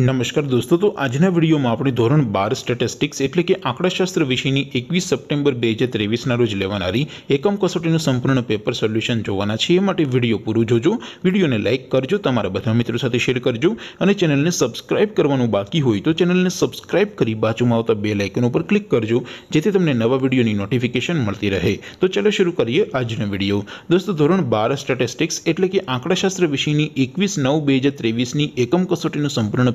નમસ્કાર દોસ્તો તો આજના વિડિયોમાં આપણે ધોરણ 12 સ્ટેટિસ્ટિક્સ એટલે કે આંકડાશાસ્ત્ર વિષયની 21 સપ્ટેમ્બર 2023 ના રોજ લેવાણારી એકમ કસોટીનું સંપૂર્ણ પેપર સોલ્યુશન જોવાના છે માટે વિડિયો પૂરો જોજો વિડિયોને લાઈક કરજો તમારા બધા મિત્રો સાથે શેર કરજો અને ચેનલને સબ્સ્ક્રાઇબ કરવાનું બાકી હોય તો ચેનલને સબ્સ્ક્રાઇબ કરી બાજુમાં આવતા બેલ આઇકન ઉપર ક્લિક કરજો જેથી તમને નવા વિડિયોની નોટિફિકેશન મળતી રહે તો ચાલો શરૂ કરીએ આજનો વિડિયો દોસ્તો ધોરણ 12 સ્ટેટિસ્ટિક્સ એટલે કે આંકડાશાસ્ત્ર વિષયની 21 9 2023 ની એકમ કસોટીનું સંપૂર્ણ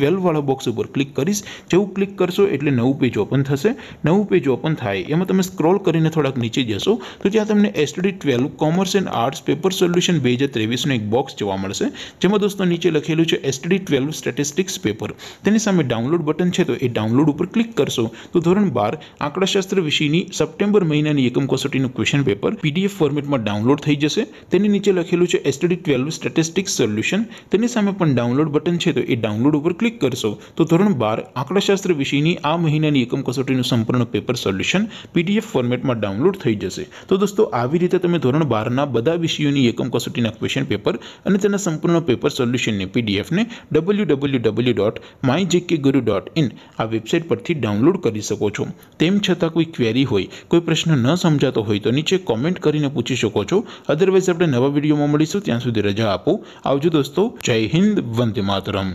12 વાળો બોક્સ ઉપર ક્લિક કરશો જેવું ક્લિક કરશો એટલે નવું પેજ ઓપન થશે નવું પેજ ઓપન થાય એમાં તમે સ્ક્રોલ કરીને થોડક નીચે જશો તો ત્યાં તમને STD 12 નું commerce and arts paper solution 2023 નો એક બોક્સ જોવા મળશે જેમાં દોસ્તો નીચે લખેલું છે STD 12 નું સ્ટેટિસ્ટિક્સ પેપર તેની સામે ડાઉનલોડ બટન છે તો એ ડાઉનલોડ ઉપર ક્લિક કરશો તો ધોરણ 12 આંકડાશાસ્ત્ર વિષયની સપ્ટેમ્બર મહિનાની એકમ કોસોટીનું ક્વેશ્ચન પેપર PDF ફોર્મેટમાં ડાઉનલોડ થઈ જશે તેની નીચે લખેલું છે STD 12 સ્ટેટિસ્ટિક્સ સોલ્યુશન તેની સામે પણ ડાઉનલોડ બટન છે તો એ ડાઉનલોડ ઉપર કરી શકો તો ધોરણ 12 આંકડાશાસ્ત્ર વિષયની આ મહિનાની એકમ કસોટીનું સંપૂર્ણ પેપર સોલ્યુશન પીડીએફ ફોર્મેટમાં ડાઉનલોડ થઈ જશે તો દોસ્તો આવી રીતે તમે ધોરણ 12 ના બધા વિષયોની એકમ કસોટીના ક્વેશ્ચન પેપર અને તેના સંપૂર્ણ પેપર સોલ્યુશન ને પીડીએફ ને www.mygkguru.in આ વેબસાઈટ પરથી ડાઉનલોડ કરી શકો છો તેમ છતક કોઈ ક્વેરી હોય કોઈ પ્રશ્ન ન સમજાતો હોય તો નીચે કમેન્ટ કરીને પૂછી શકો છો અધરવાઇઝ આપણે નવા વિડિયોમાં મળીશું ત્યાં સુધી રજા આપો આવજો દોસ્તો જય હિન્દ વંદે માતરમ